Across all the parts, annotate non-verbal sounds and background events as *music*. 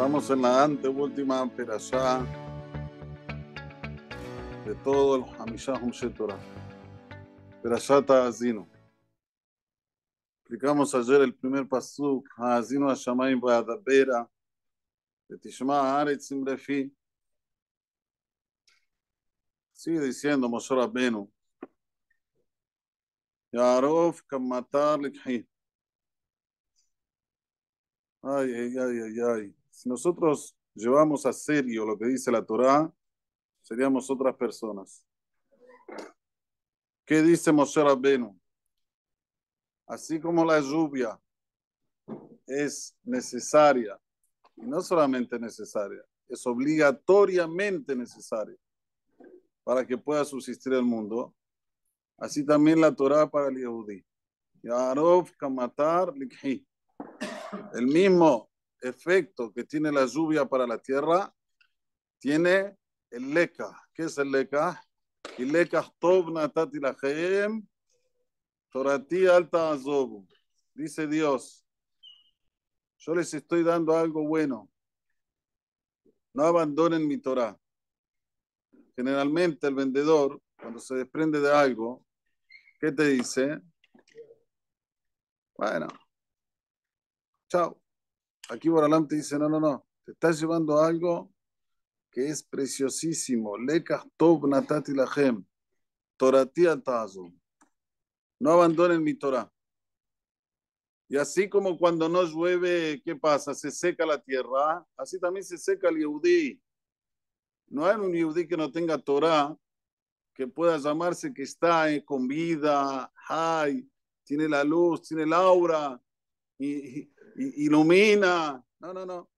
Estamos en la última perashá de todo el Hamishah Humshe Torah, azino. Ta'azino. Explicamos ayer el primer pasuk, Azino ah, Hashamayim Va'adabera, de Tishma simrefi. Sigue diciendo Moshe Rabbeinu, Yarov Kamatar Likhi. Ay, ay, ay, ay, ay. Si nosotros llevamos a serio lo que dice la Torá, seríamos otras personas. ¿Qué dice Moshe Rabbenu? Así como la lluvia es necesaria, y no solamente necesaria, es obligatoriamente necesaria para que pueda subsistir el mundo, así también la Torá para el Yehudi. Yarov Kamatar Likhi. El mismo efecto que tiene la lluvia para la tierra, tiene el leca. ¿Qué es el leca? El leca Torati alta Dice Dios, yo les estoy dando algo bueno. No abandonen mi Torah. Generalmente el vendedor, cuando se desprende de algo, ¿qué te dice? Bueno, chao. Aquí Boralam te dice, no, no, no, te estás llevando algo que es preciosísimo. Lekah Natati Lahem, Torati No abandonen mi Torah. Y así como cuando no llueve, ¿qué pasa? Se seca la tierra, así también se seca el yudí. No hay un yudí que no tenga Torah, que pueda llamarse que está eh, con vida, hay, tiene la luz, tiene el aura. y ilumina. No, no, no.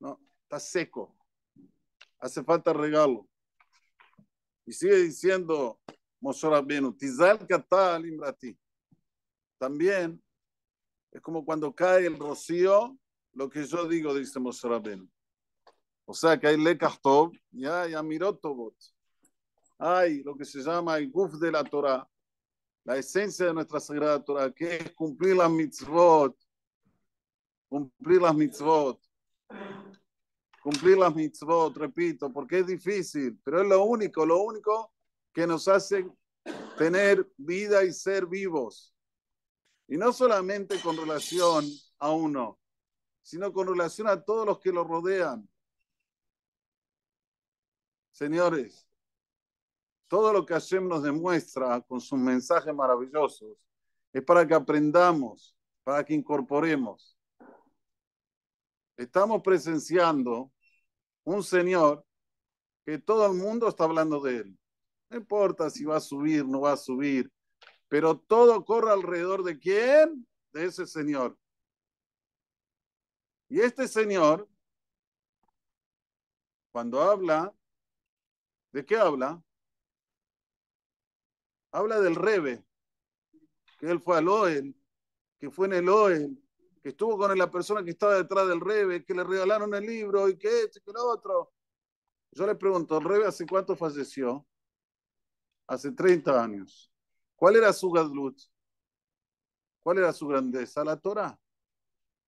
No, está seco. Hace falta regalo. Y sigue diciendo Mosor Tizal Katal Imrati. También es como cuando cae el rocío, lo que yo digo, dice Mosor o sea que hay ya ya hay Amirotobot. Hay lo que se llama el Guf de la Torah, la esencia de nuestra Sagrada Torah, que es cumplir la mitzvot, cumplir las mitzvot. Cumplir las mitzvot, repito, porque es difícil, pero es lo único, lo único que nos hace tener vida y ser vivos. Y no solamente con relación a uno, sino con relación a todos los que lo rodean. Señores, todo lo que Hashem nos demuestra con sus mensajes maravillosos es para que aprendamos, para que incorporemos estamos presenciando un señor que todo el mundo está hablando de él. No importa si va a subir, no va a subir, pero todo corre alrededor de quién? De ese señor. Y este señor, cuando habla, ¿de qué habla? Habla del Rebe, que él fue al Oel, que fue en el Oel, que estuvo con la persona que estaba detrás del Rebe, que le regalaron el libro y que esto y que lo otro. Yo le pregunto, ¿el Rebe hace cuánto falleció? Hace 30 años. ¿Cuál era su gadlut? ¿Cuál era su grandeza? La Torah.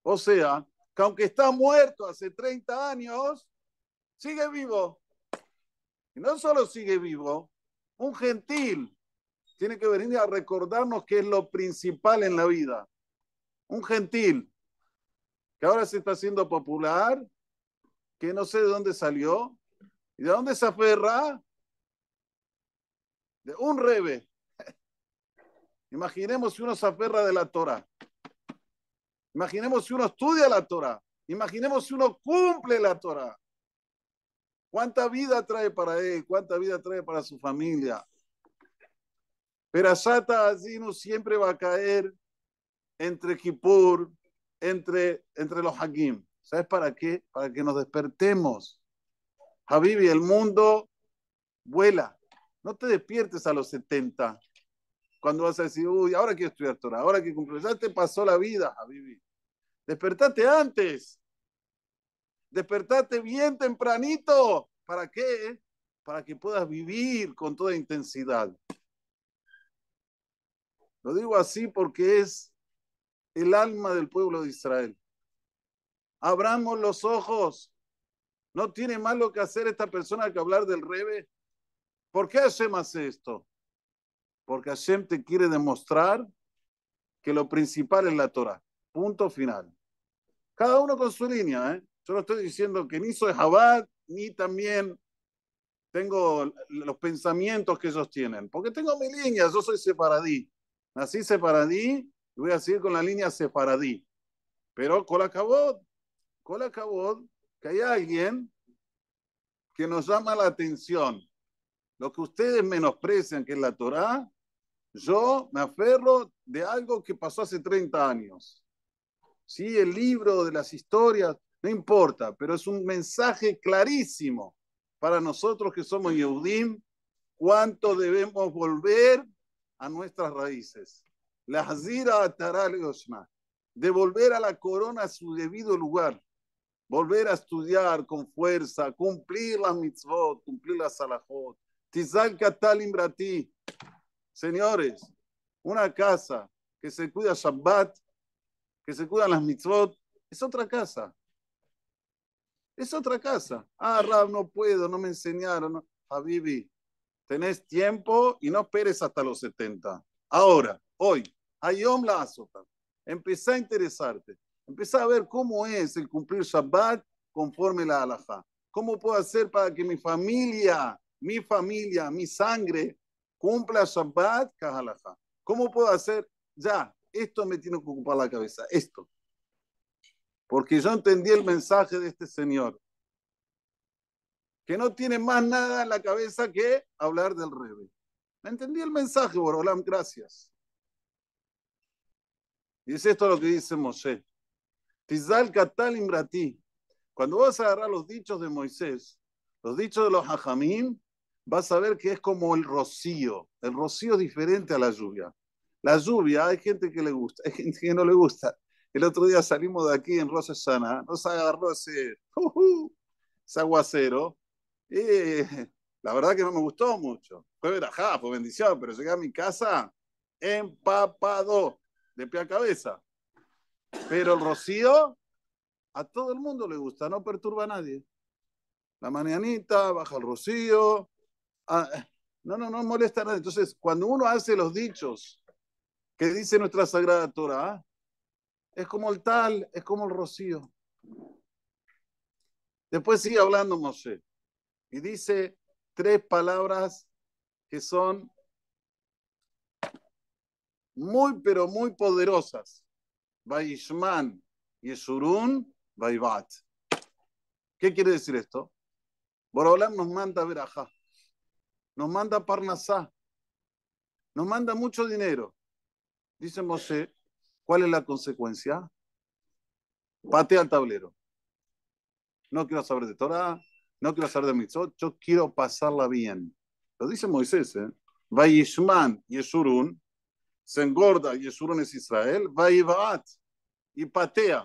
O sea, que aunque está muerto hace 30 años, sigue vivo. Y no solo sigue vivo, un gentil tiene que venir a recordarnos que es lo principal en la vida un gentil, que ahora se está haciendo popular, que no sé de dónde salió, y de dónde se aferra, de un rebe. *laughs* Imaginemos si uno se aferra de la Torah. Imaginemos si uno estudia la Torah. Imaginemos si uno cumple la Torah. ¿Cuánta vida trae para él? ¿Cuánta vida trae para su familia? Pero Sata no siempre va a caer entre Kippur, entre, entre los Hakim. ¿Sabes para qué? Para que nos despertemos. Habibi, el mundo vuela. No te despiertes a los 70. Cuando vas a decir, uy, ahora quiero estudiar Torah, ahora que cumplir. te pasó la vida, Habibi. Despertate antes. Despertate bien tempranito. ¿Para qué? Para que puedas vivir con toda intensidad. Lo digo así porque es el alma del pueblo de Israel. Abramos los ojos. No tiene más lo que hacer esta persona que hablar del rebe. ¿Por qué Hashem hace esto? Porque Hashem te quiere demostrar que lo principal es la Torah. Punto final. Cada uno con su línea. ¿eh? Yo no estoy diciendo que ni soy Jabat, ni también tengo los pensamientos que ellos tienen. Porque tengo mi línea, yo soy separadí. Nací separadí voy a seguir con la línea separadí. Pero con la cabot, con la cabot, que hay alguien que nos llama la atención. Lo que ustedes menosprecian, que es la Torá, yo me aferro de algo que pasó hace 30 años. Sí, el libro de las historias, no importa, pero es un mensaje clarísimo para nosotros que somos Yehudim, cuánto debemos volver a nuestras raíces. La Hazira devolver a la corona su debido lugar, volver a estudiar con fuerza, cumplir las mitzvot, cumplir las salajot. Tizal Señores, una casa que se cuida Shabbat, que se cuidan las mitzvot, es otra casa. Es otra casa. Ah, Rab, no puedo, no me enseñaron. a tenés tiempo y no esperes hasta los 70. Ahora, hoy, ayom la azota empecé a interesarte, empieza a ver cómo es el cumplir Shabbat conforme la halajá. ¿Cómo puedo hacer para que mi familia, mi familia, mi sangre cumpla Shabbat kahalajá? ¿Cómo puedo hacer? Ya, esto me tiene que ocupar la cabeza, esto. Porque yo entendí el mensaje de este señor, que no tiene más nada en la cabeza que hablar del revés Entendí el mensaje, Borolam, gracias. Y es esto lo que dice Moshe. Tizal Katal Cuando vas a agarrar los dichos de Moisés, los dichos de los ajamín vas a ver que es como el rocío. El rocío es diferente a la lluvia. La lluvia, hay gente que le gusta, hay gente que no le gusta. El otro día salimos de aquí en Rosa Sana, nos agarró ese, uh, uh, aguacero. la verdad que no me gustó mucho. Fue verajá, fue bendición, pero llegué a mi casa empapado de pie cabeza. Pero el rocío a todo el mundo le gusta, no perturba a nadie. La mañanita, baja el rocío. Ah, no, no, no molesta a nadie. Entonces, cuando uno hace los dichos que dice nuestra Sagrada Torah, es como el tal, es como el rocío. Después sigue hablando Moshe y dice tres palabras que son muy, pero muy poderosas. Baishman, Yesurun, Vaibat. ¿Qué quiere decir esto? Borolam nos manda verajá, nos manda Parnasá, nos manda mucho dinero. Dice Mosé, ¿cuál es la consecuencia? Patea el tablero. No quiero saber de Torah, no quiero saber de mitzvot, yo quiero pasarla bien. Lo dice Moisés, ¿eh? y Yesurun, se engorda, y es Israel, va y va y patea.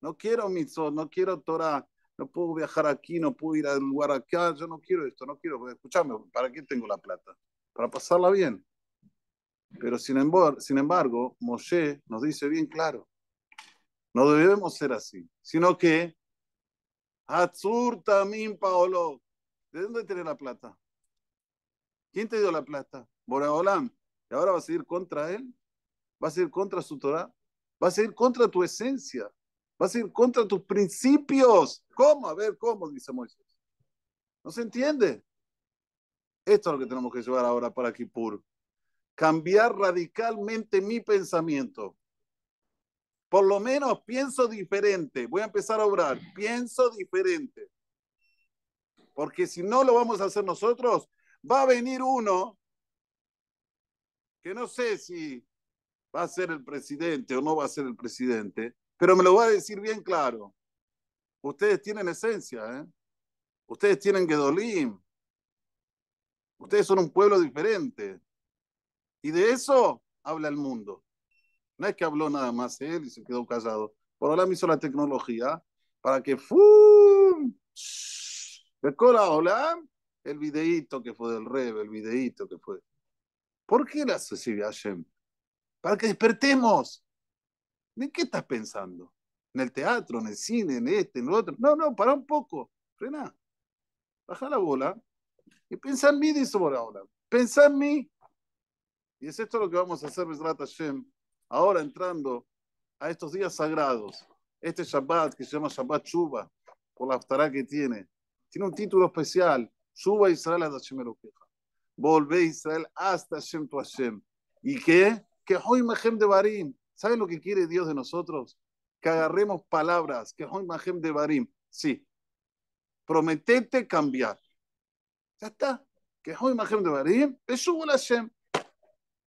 No quiero mitzvot, no quiero Torah, no puedo viajar aquí, no puedo ir al lugar acá, yo no quiero esto, no quiero, escúchame, ¿para qué tengo la plata? Para pasarla bien. Pero sin embargo, sin embargo, Moshe nos dice bien claro, no debemos ser así, sino que Tamim Paolo, ¿de dónde tiene la plata? ¿Quién te dio la plata? Boreolam, y ahora vas a ir contra él, vas a ir contra su Torah, vas a ir contra tu esencia, vas a ir contra tus principios. ¿Cómo? A ver, ¿cómo? Dice Moisés. No se entiende. Esto es lo que tenemos que llevar ahora para Kippur. Cambiar radicalmente mi pensamiento. Por lo menos pienso diferente. Voy a empezar a orar. Pienso diferente. Porque si no lo vamos a hacer nosotros, va a venir uno que no sé si va a ser el presidente o no va a ser el presidente, pero me lo voy a decir bien claro. Ustedes tienen esencia, ¿eh? ustedes tienen Gedolim, ustedes son un pueblo diferente. Y de eso habla el mundo. No es que habló nada más él y se quedó callado. Por ahora me hizo la tecnología para que ¡fum! hola, el videíto que fue del rev, el videíto que fue. ¿Por qué la a Hashem? Para que despertemos. ¿En qué estás pensando? ¿En el teatro, en el cine, en este, en el otro? No, no, para un poco. Frená. Baja la bola y piensa en mí, dice ahora. Pensá en mí. Y es esto lo que vamos a hacer, Bezrat Hashem, ahora entrando a estos días sagrados. Este Shabbat, que se llama Shabbat Shuba, por la aftará que tiene, tiene un título especial, Shuba Israel Hashem Eloqueja volvé Israel hasta Shem tu Hashem. ¿Y qué? Que hoy Mahem de Barim. ¿Saben lo que quiere Dios de nosotros? Que agarremos palabras. Que hoy Mahem de Barim. Sí. Prometete cambiar. Ya está. Que hoy Mahem de Barim. Es un Hashem.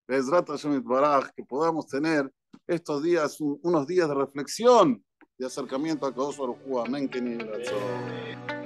Que podamos tener estos días, unos días de reflexión, de acercamiento a Kadosh Baruj Amén. Que ni